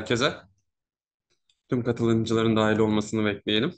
herkese. Tüm katılımcıların dahil olmasını bekleyelim.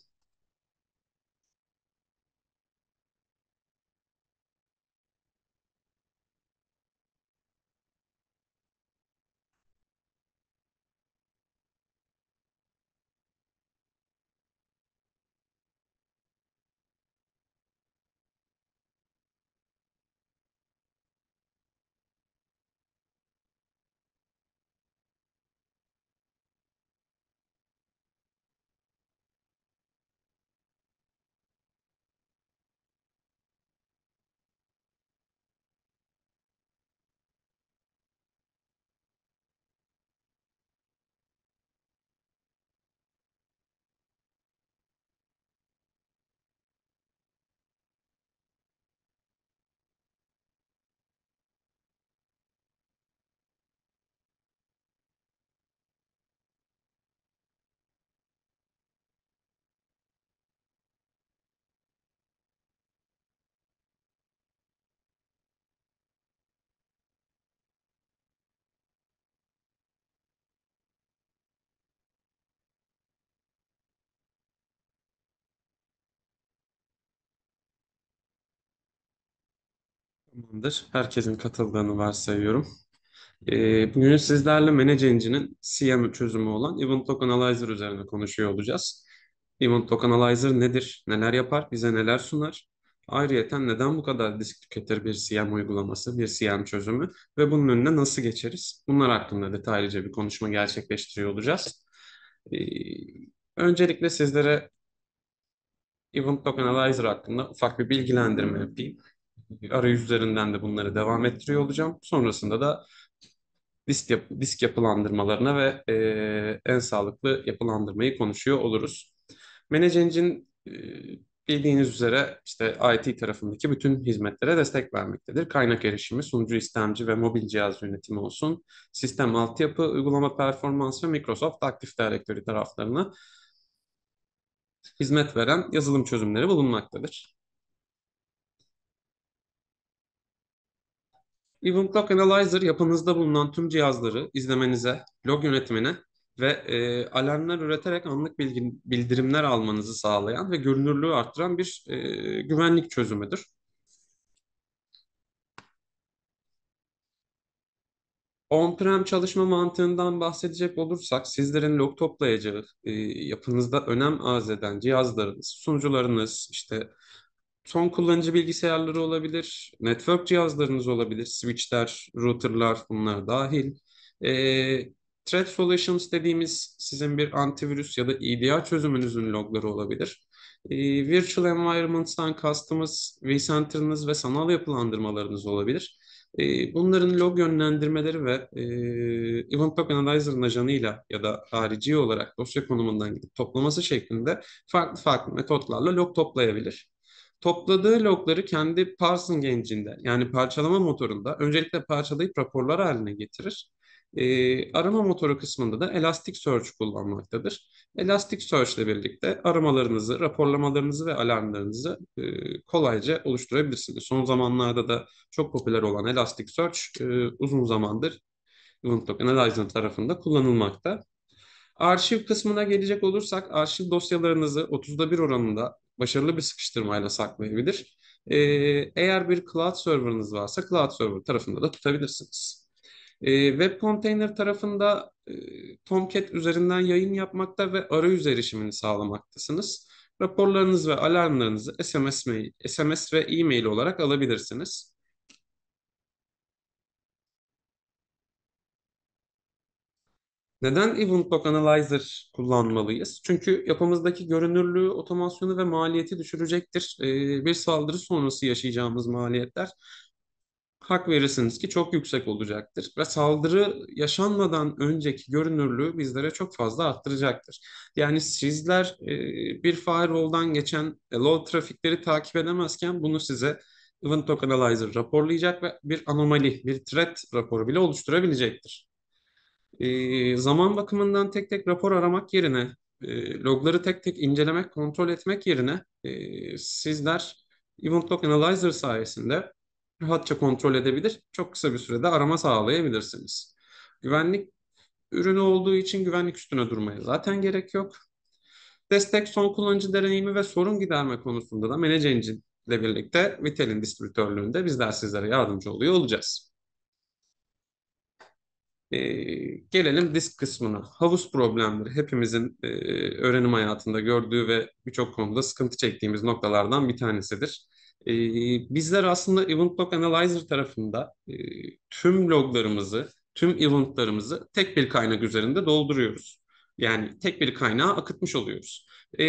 Tamamdır. Herkesin katıldığını varsayıyorum. Ee, bugün sizlerle Manage Engine'in CM çözümü olan Event Token Analyzer üzerine konuşuyor olacağız. Event Token Analyzer nedir? Neler yapar? Bize neler sunar? Ayrıca neden bu kadar disk tüketir bir CM uygulaması, bir CM çözümü ve bunun önüne nasıl geçeriz? Bunlar hakkında detaylıca bir konuşma gerçekleştiriyor olacağız. Ee, öncelikle sizlere Event Token Analyzer hakkında ufak bir bilgilendirme yapayım. Arayüz üzerinden de bunları devam ettiriyor olacağım. Sonrasında da disk, yap disk yapılandırmalarına ve e, en sağlıklı yapılandırmayı konuşuyor oluruz. ManageEngine e, bildiğiniz üzere işte IT tarafındaki bütün hizmetlere destek vermektedir. Kaynak erişimi, sunucu istemci ve mobil cihaz yönetimi olsun. Sistem altyapı, uygulama performansı ve Microsoft Active Directory taraflarına hizmet veren yazılım çözümleri bulunmaktadır. Event Log Analyzer yapınızda bulunan tüm cihazları izlemenize, log yönetimine ve e, alarmlar üreterek anlık bilgi, bildirimler almanızı sağlayan ve görünürlüğü arttıran bir e, güvenlik çözümüdür. On-prem çalışma mantığından bahsedecek olursak sizlerin log toplayacağı e, yapınızda önem arz eden cihazlarınız, sunucularınız, işte son kullanıcı bilgisayarları olabilir, network cihazlarınız olabilir, switchler, routerlar bunlar dahil. E, Threat Solutions dediğimiz sizin bir antivirüs ya da EDR çözümünüzün logları olabilir. E, virtual Environments'tan kastımız vCenter'ınız ve sanal yapılandırmalarınız olabilir. E, bunların log yönlendirmeleri ve e, Event Pop Analyzer'ın ajanıyla ya da harici olarak dosya konumundan gidip toplaması şeklinde farklı farklı metotlarla log toplayabilir. Topladığı logları kendi parsing engine'de yani parçalama motorunda öncelikle parçalayıp raporlar haline getirir. E, arama motoru kısmında da Elasticsearch kullanmaktadır. Elasticsearch ile birlikte aramalarınızı, raporlamalarınızı ve alarmlarınızı e, kolayca oluşturabilirsiniz. Son zamanlarda da çok popüler olan Elasticsearch e, uzun zamandır Event Log Analyzer tarafında kullanılmakta. Arşiv kısmına gelecek olursak arşiv dosyalarınızı 30'da 1 oranında başarılı bir sıkıştırmayla saklayabilir. E, eğer bir cloud server'ınız varsa cloud server tarafında da tutabilirsiniz. E, web container tarafında e, Tomcat üzerinden yayın yapmakta ve arayüz erişimini sağlamaktasınız. Raporlarınız ve alarmlarınızı SMS, SMS ve e-mail olarak alabilirsiniz. Neden Event-Log Analyzer kullanmalıyız? Çünkü yapımızdaki görünürlüğü, otomasyonu ve maliyeti düşürecektir. Ee, bir saldırı sonrası yaşayacağımız maliyetler hak verirsiniz ki çok yüksek olacaktır ve saldırı yaşanmadan önceki görünürlüğü bizlere çok fazla arttıracaktır. Yani sizler e, bir firewall'dan geçen e, low trafikleri takip edemezken bunu size Event Analyzer raporlayacak ve bir anomali, bir threat raporu bile oluşturabilecektir. E, zaman bakımından tek tek rapor aramak yerine, e, logları tek tek incelemek, kontrol etmek yerine e, sizler Event Log Analyzer sayesinde rahatça kontrol edebilir, çok kısa bir sürede arama sağlayabilirsiniz. Güvenlik ürünü olduğu için güvenlik üstüne durmaya zaten gerek yok. Destek son kullanıcı deneyimi ve sorun giderme konusunda da Manage Engine ile birlikte Vitel'in distribütörlüğünde bizler sizlere yardımcı oluyor olacağız. E, gelelim disk kısmına. Havuz problemleri hepimizin e, öğrenim hayatında gördüğü ve birçok konuda sıkıntı çektiğimiz noktalardan bir tanesidir. E, bizler aslında Event Log Analyzer tarafında e, tüm loglarımızı, tüm eventlarımızı tek bir kaynak üzerinde dolduruyoruz. Yani tek bir kaynağı akıtmış oluyoruz. E,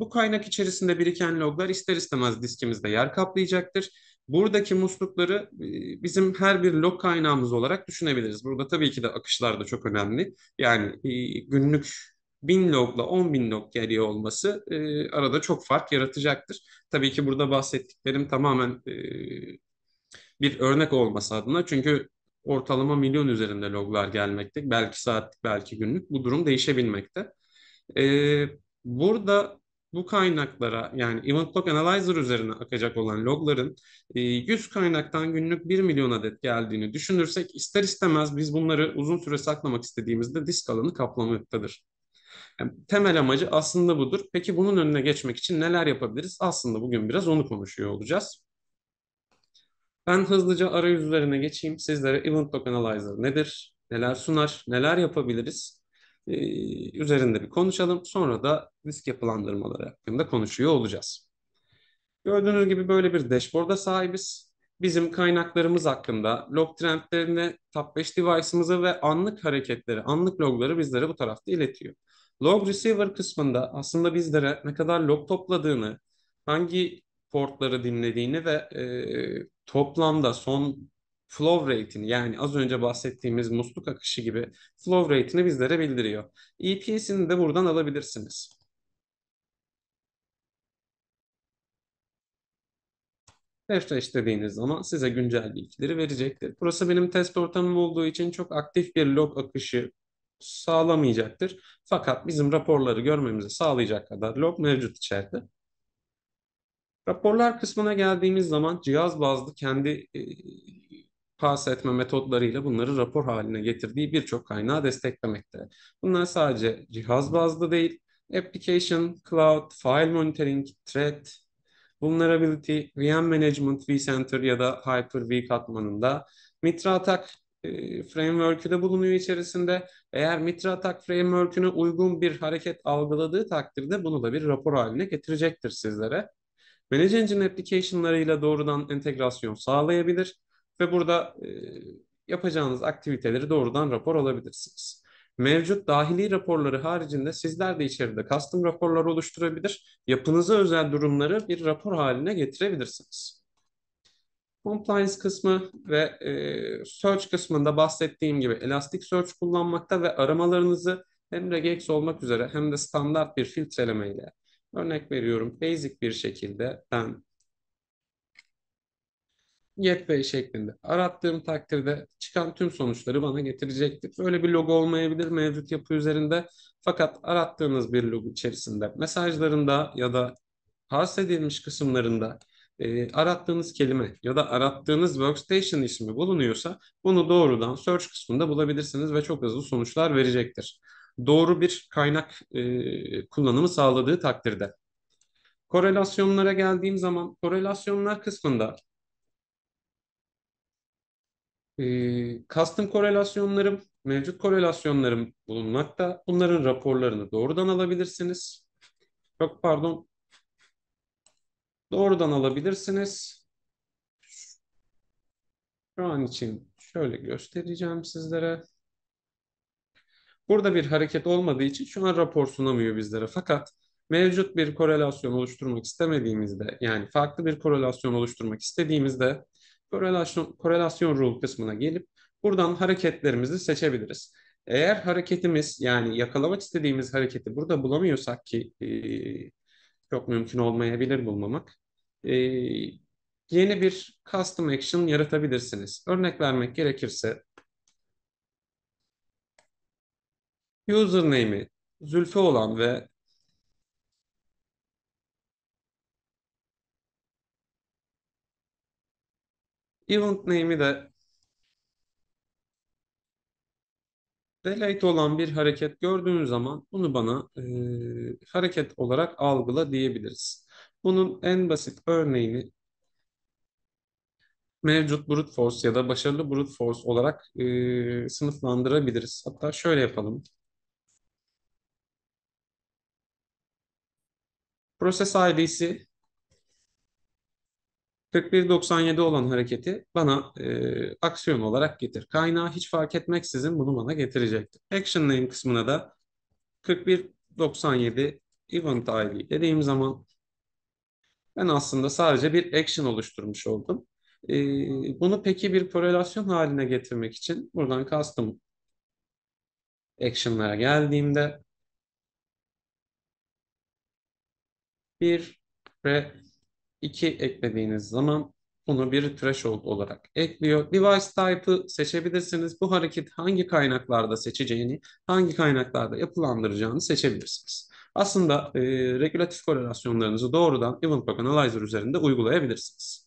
bu kaynak içerisinde biriken loglar ister istemez diskimizde yer kaplayacaktır Buradaki muslukları e, bizim her bir log kaynağımız olarak düşünebiliriz. Burada tabii ki de akışlar da çok önemli. Yani e, günlük 1000 logla 10.000 log geriye olması e, arada çok fark yaratacaktır. Tabii ki burada bahsettiklerim tamamen bir örnek olması adına çünkü ortalama milyon üzerinde loglar gelmekte. Belki saatlik, belki günlük bu durum değişebilmekte. burada bu kaynaklara yani Event Log Analyzer üzerine akacak olan logların 100 e, kaynaktan günlük 1 milyon adet geldiğini düşünürsek ister istemez biz bunları uzun süre saklamak istediğimizde disk alanı kaplamaktadır. Yani e, temel amacı aslında budur. Peki bunun önüne geçmek için neler yapabiliriz? Aslında bugün biraz onu konuşuyor olacağız. Ben hızlıca arayüz üzerine geçeyim. Sizlere Event Log Analyzer nedir? Neler sunar? Neler yapabiliriz? E, üzerinde bir konuşalım. Sonra da risk yapılandırmaları hakkında konuşuyor olacağız. Gördüğünüz gibi böyle bir dashboard'a sahibiz. Bizim kaynaklarımız hakkında log trendlerini, top 5 device'ımızı ve anlık hareketleri, anlık logları bizlere bu tarafta iletiyor. Log receiver kısmında aslında bizlere ne kadar log topladığını, hangi portları dinlediğini ve e, toplamda son flow rate'ini yani az önce bahsettiğimiz musluk akışı gibi flow rate'ini bizlere bildiriyor. EPS'ini de buradan alabilirsiniz. Refresh'lediğiniz zaman size güncel bilgileri verecektir. Burası benim test ortamım olduğu için çok aktif bir log akışı sağlamayacaktır. Fakat bizim raporları görmemizi sağlayacak kadar log mevcut içeride. Raporlar kısmına geldiğimiz zaman cihaz bazlı kendi e, pas etme metotlarıyla bunları rapor haline getirdiği birçok kaynağı desteklemekte. Bunlar sadece cihaz bazlı değil, application, cloud, file monitoring, threat, vulnerability, VM management, vCenter ya da Hyper-V katmanında Mitra Attack e, framework'ü de bulunuyor içerisinde. Eğer Mitra Attack framework'üne uygun bir hareket algıladığı takdirde bunu da bir rapor haline getirecektir sizlere. Manage Engine application'larıyla doğrudan entegrasyon sağlayabilir ve burada e, yapacağınız aktiviteleri doğrudan rapor alabilirsiniz. Mevcut dahili raporları haricinde sizler de içeride custom raporlar oluşturabilir, yapınıza özel durumları bir rapor haline getirebilirsiniz. Compliance kısmı ve e, search kısmında bahsettiğim gibi elastik Elasticsearch kullanmakta ve aramalarınızı hem regex olmak üzere hem de standart bir filtreleme ile örnek veriyorum basic bir şekilde ben Yetbey şeklinde arattığım takdirde çıkan tüm sonuçları bana getirecektir. Böyle bir logo olmayabilir mevcut yapı üzerinde. Fakat arattığınız bir logo içerisinde mesajlarında ya da hasedilmiş kısımlarında e, arattığınız kelime ya da arattığınız workstation ismi bulunuyorsa bunu doğrudan search kısmında bulabilirsiniz ve çok hızlı sonuçlar verecektir. Doğru bir kaynak e, kullanımı sağladığı takdirde. Korelasyonlara geldiğim zaman korelasyonlar kısmında e, kastım korelasyonlarım, mevcut korelasyonlarım bulunmakta. Bunların raporlarını doğrudan alabilirsiniz. Yok pardon. Doğrudan alabilirsiniz. Şu an için şöyle göstereceğim sizlere. Burada bir hareket olmadığı için şu an rapor sunamıyor bizlere. Fakat mevcut bir korelasyon oluşturmak istemediğimizde yani farklı bir korelasyon oluşturmak istediğimizde korelasyon, korelasyon rule kısmına gelip buradan hareketlerimizi seçebiliriz. Eğer hareketimiz yani yakalamak istediğimiz hareketi burada bulamıyorsak ki e, çok mümkün olmayabilir bulmamak. E, yeni bir custom action yaratabilirsiniz. Örnek vermek gerekirse username'i zülfü olan ve Event name'i de Delete olan bir hareket gördüğün zaman bunu bana e, hareket olarak algıla diyebiliriz. Bunun en basit örneğini mevcut brute force ya da başarılı brute force olarak e, sınıflandırabiliriz. Hatta şöyle yapalım. Process ID'si 41.97 olan hareketi bana e, aksiyon olarak getir. Kaynağı hiç fark etmeksizin bunu bana getirecektir. Action name kısmına da 41.97 event ID dediğim zaman ben aslında sadece bir action oluşturmuş oldum. E, bunu peki bir korelasyon haline getirmek için buradan custom action'lara geldiğimde bir re 2 eklediğiniz zaman bunu bir threshold olarak ekliyor. Device type'ı seçebilirsiniz. Bu hareket hangi kaynaklarda seçeceğini, hangi kaynaklarda yapılandıracağını seçebilirsiniz. Aslında e, regülatif korelasyonlarınızı doğrudan Event Log Analyzer üzerinde uygulayabilirsiniz.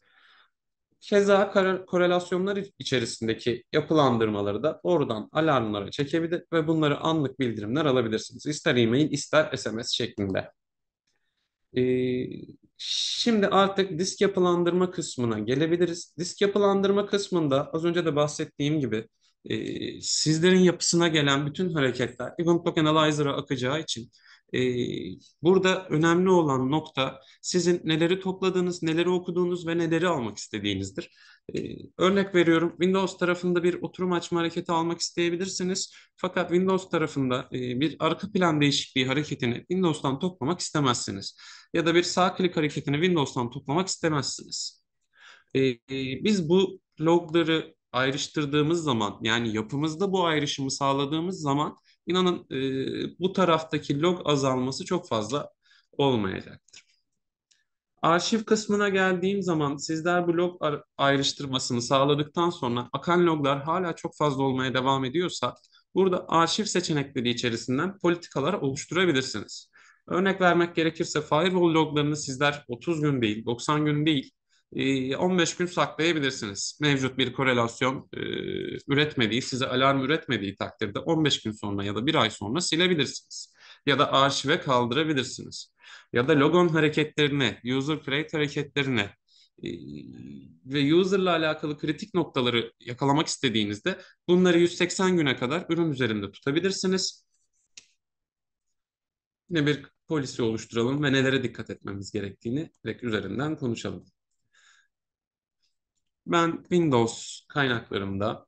Keza korelasyonlar içerisindeki yapılandırmaları da doğrudan alarmlara çekebilir ve bunları anlık bildirimler alabilirsiniz. İster e-mail ister SMS şeklinde. Ee, şimdi artık disk yapılandırma kısmına gelebiliriz. Disk yapılandırma kısmında az önce de bahsettiğim gibi e, sizlerin yapısına gelen bütün hareketler Event Block Analyzer'a akacağı için e, burada önemli olan nokta sizin neleri topladığınız, neleri okuduğunuz ve neleri almak istediğinizdir. Ee, örnek veriyorum Windows tarafında bir oturum açma hareketi almak isteyebilirsiniz. Fakat Windows tarafında e, bir arka plan değişikliği hareketini Windows'tan toplamak istemezsiniz. Ya da bir sağ klik hareketini Windows'tan toplamak istemezsiniz. Ee, e, biz bu logları ayrıştırdığımız zaman yani yapımızda bu ayrışımı sağladığımız zaman inanın e, bu taraftaki log azalması çok fazla olmayacaktır. Arşiv kısmına geldiğim zaman sizler bu log ayrıştırmasını sağladıktan sonra akan loglar hala çok fazla olmaya devam ediyorsa burada arşiv seçenekleri içerisinden politikalar oluşturabilirsiniz. Örnek vermek gerekirse firewall loglarını sizler 30 gün değil, 90 gün değil, 15 gün saklayabilirsiniz. Mevcut bir korelasyon üretmediği, size alarm üretmediği takdirde 15 gün sonra ya da bir ay sonra silebilirsiniz ya da arşive kaldırabilirsiniz. Ya da logon hareketlerini, user create hareketlerini e, ve user'la alakalı kritik noktaları yakalamak istediğinizde bunları 180 güne kadar ürün üzerinde tutabilirsiniz. Yine bir polisi oluşturalım ve nelere dikkat etmemiz gerektiğini direkt üzerinden konuşalım. Ben Windows kaynaklarımda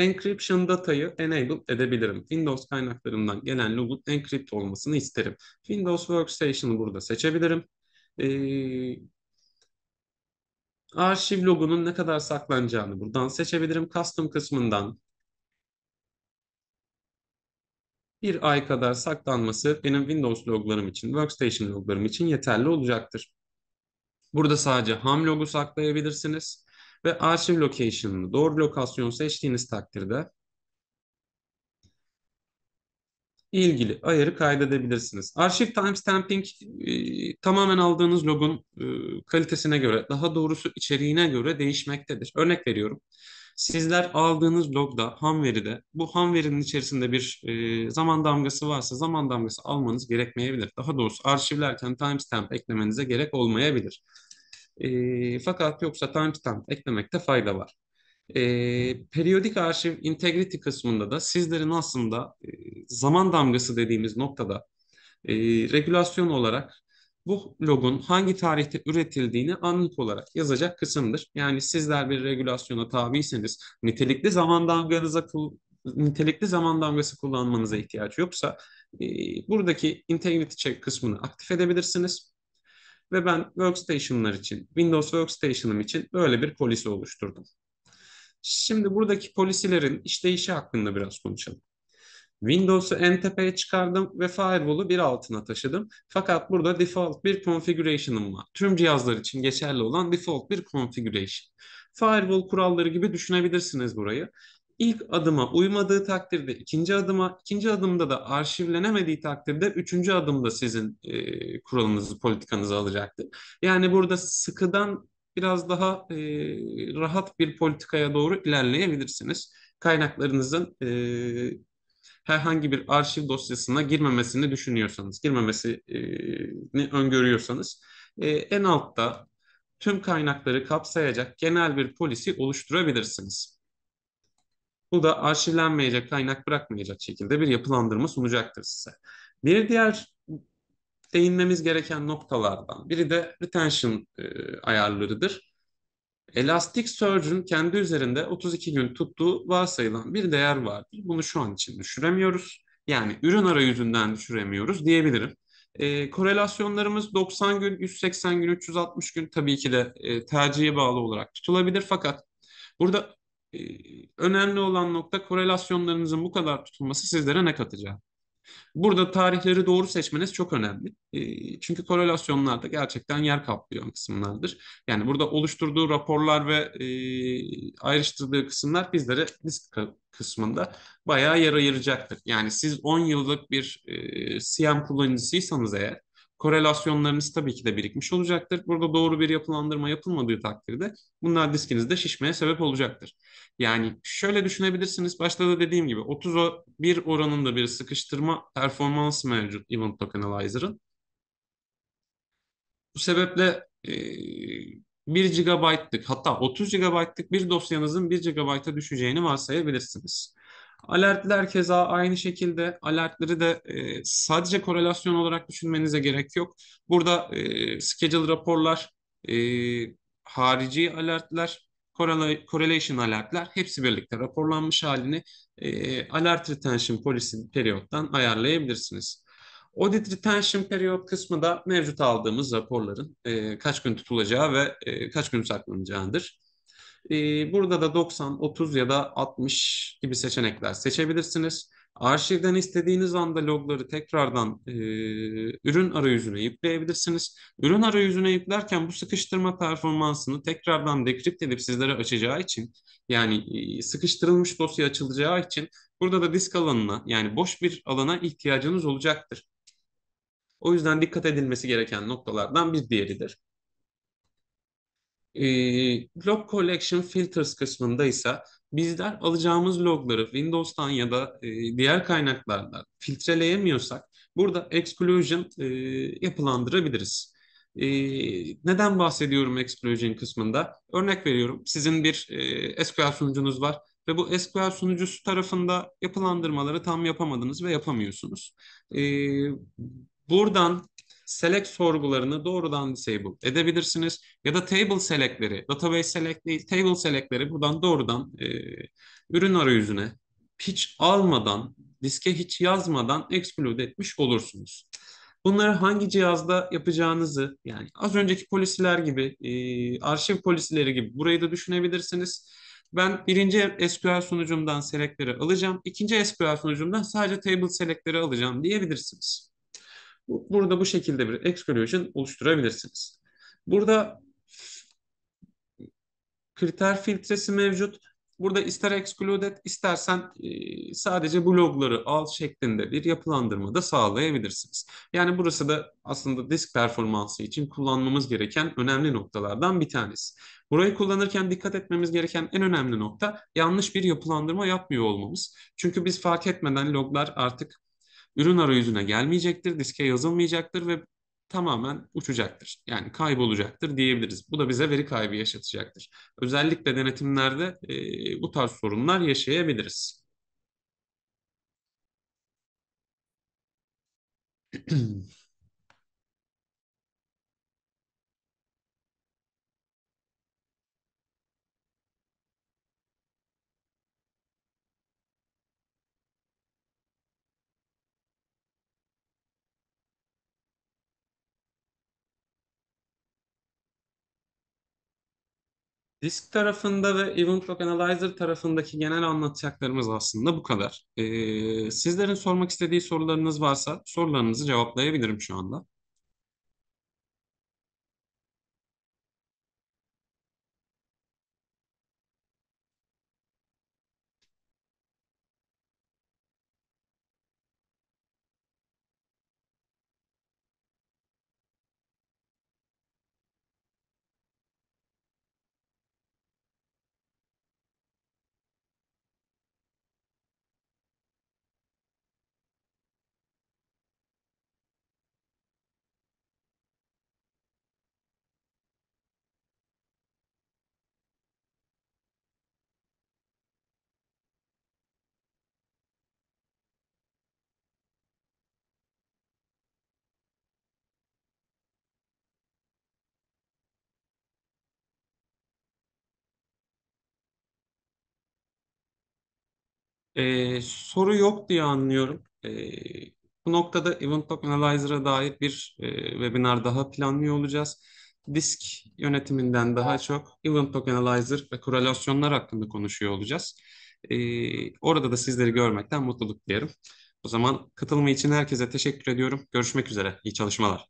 Encryption datayı enable edebilirim. Windows kaynaklarımdan gelen logun encrypt olmasını isterim. Windows Workstation'ı burada seçebilirim. Ee, arşiv logunun ne kadar saklanacağını buradan seçebilirim. Custom kısmından bir ay kadar saklanması benim Windows loglarım için, Workstation loglarım için yeterli olacaktır. Burada sadece ham logu saklayabilirsiniz ve arşiv location'ını doğru lokasyon seçtiğiniz takdirde ilgili ayarı kaydedebilirsiniz. Arşiv timestamping e, tamamen aldığınız logun e, kalitesine göre, daha doğrusu içeriğine göre değişmektedir. Örnek veriyorum. Sizler aldığınız logda, ham veride, bu ham verinin içerisinde bir e, zaman damgası varsa zaman damgası almanız gerekmeyebilir. Daha doğrusu arşivlerken timestamp eklemenize gerek olmayabilir. E, fakat yoksa timestamp eklemekte fayda var. E, periyodik arşiv integrity kısmında da sizlerin aslında e, zaman damgası dediğimiz noktada e, regülasyon olarak bu logun hangi tarihte üretildiğini anlık olarak yazacak kısımdır. Yani sizler bir regülasyona tabiyseniz nitelikli zaman damganıza nitelikli zaman damgası kullanmanıza ihtiyaç yoksa e, buradaki integrity check kısmını aktif edebilirsiniz. Ve ben workstation'lar için, Windows workstation'ım için böyle bir polisi oluşturdum. Şimdi buradaki polisilerin işleyişi hakkında biraz konuşalım. Windows'u en tepeye çıkardım ve firewall'u bir altına taşıdım. Fakat burada default bir configuration'ım var. Tüm cihazlar için geçerli olan default bir configuration. Firewall kuralları gibi düşünebilirsiniz burayı. İlk adıma uymadığı takdirde ikinci adıma, ikinci adımda da arşivlenemediği takdirde üçüncü adımda sizin e, kuralınızı, politikanızı alacaktır. Yani burada sıkıdan biraz daha e, rahat bir politikaya doğru ilerleyebilirsiniz. Kaynaklarınızın e, herhangi bir arşiv dosyasına girmemesini düşünüyorsanız, girmemesini öngörüyorsanız e, en altta tüm kaynakları kapsayacak genel bir polisi oluşturabilirsiniz. Bu da arşivlenmeyecek, kaynak bırakmayacak şekilde bir yapılandırma sunacaktır size. Bir diğer değinmemiz gereken noktalardan biri de retention e, ayarlarıdır. Elasticsearch'ün kendi üzerinde 32 gün tuttuğu varsayılan bir değer vardır. Bunu şu an için düşüremiyoruz. Yani ürün arayüzünden düşüremiyoruz diyebilirim. E, korelasyonlarımız 90 gün, 180 gün, 360 gün tabii ki de e, tercihe bağlı olarak tutulabilir. Fakat burada ee, önemli olan nokta korelasyonlarınızın bu kadar tutulması sizlere ne katacak? Burada tarihleri doğru seçmeniz çok önemli. Ee, çünkü korelasyonlar da gerçekten yer kaplıyor kısımlardır. Yani burada oluşturduğu raporlar ve e, ayrıştırdığı kısımlar bizlere risk kısmında bayağı yer ayıracaktır. Yani siz 10 yıllık bir e, CM kullanıcısıysanız eğer korelasyonlarınız tabii ki de birikmiş olacaktır. Burada doğru bir yapılandırma yapılmadığı takdirde bunlar diskinizde şişmeye sebep olacaktır. Yani şöyle düşünebilirsiniz. Başta da dediğim gibi 31 oranında bir sıkıştırma performansı mevcut Event Tokenalizer'ın. Bu sebeple e, 1 GB'lık hatta 30 GB'lık bir dosyanızın 1 GB'a düşeceğini varsayabilirsiniz. Alertler keza aynı şekilde alertleri de e, sadece korelasyon olarak düşünmenize gerek yok. Burada e, schedule raporlar, e, harici alertler, correlation alertler hepsi birlikte raporlanmış halini e, alert retention policy periyottan ayarlayabilirsiniz. Audit retention periyot kısmı da mevcut aldığımız raporların e, kaç gün tutulacağı ve e, kaç gün saklanacağıdır. Ee, burada da 90, 30 ya da 60 gibi seçenekler seçebilirsiniz. Arşivden istediğiniz anda logları tekrardan e, ürün arayüzüne yükleyebilirsiniz. Ürün arayüzüne yüklerken bu sıkıştırma performansını tekrardan dekript edip sizlere açacağı için yani e, sıkıştırılmış dosya açılacağı için burada da disk alanına yani boş bir alana ihtiyacınız olacaktır. O yüzden dikkat edilmesi gereken noktalardan bir diğeridir. Ee, log collection filters kısmında ise bizler alacağımız logları Windows'tan ya da e, diğer kaynaklardan filtreleyemiyorsak burada exclusion e, yapılandırabiliriz. Ee, neden bahsediyorum exclusion kısmında? Örnek veriyorum sizin bir e, SQL sunucunuz var ve bu SQL sunucusu tarafında yapılandırmaları tam yapamadınız ve yapamıyorsunuz. Ee, buradan select sorgularını doğrudan disable edebilirsiniz. Ya da table select'leri, database select değil, table select'leri buradan doğrudan e, ürün arayüzüne hiç almadan, diske hiç yazmadan exclude etmiş olursunuz. Bunları hangi cihazda yapacağınızı yani az önceki polisler gibi, e, arşiv polisleri gibi burayı da düşünebilirsiniz. Ben birinci SQL sunucumdan select'leri alacağım. ikinci SQL sunucumdan sadece table select'leri alacağım diyebilirsiniz. Burada bu şekilde bir exclusion oluşturabilirsiniz. Burada kriter filtresi mevcut. Burada ister exclude et, istersen e, sadece blogları al şeklinde bir yapılandırma da sağlayabilirsiniz. Yani burası da aslında disk performansı için kullanmamız gereken önemli noktalardan bir tanesi. Burayı kullanırken dikkat etmemiz gereken en önemli nokta yanlış bir yapılandırma yapmıyor olmamız. Çünkü biz fark etmeden loglar artık ürün arayüzüne gelmeyecektir, diske yazılmayacaktır ve tamamen uçacaktır. Yani kaybolacaktır diyebiliriz. Bu da bize veri kaybı yaşatacaktır. Özellikle denetimlerde e, bu tarz sorunlar yaşayabiliriz. Disk tarafında ve Event Log Analyzer tarafındaki genel anlatacaklarımız aslında bu kadar. Ee, sizlerin sormak istediği sorularınız varsa sorularınızı cevaplayabilirim şu anda. Ee, soru yok diye anlıyorum. Ee, bu noktada Event Log Analyzer'a dair bir e, webinar daha planlıyor olacağız. Disk yönetiminden daha çok Event Log Analyzer ve korelasyonlar hakkında konuşuyor olacağız. Ee, orada da sizleri görmekten mutluluk diyorum. O zaman katılımı için herkese teşekkür ediyorum. Görüşmek üzere. İyi çalışmalar.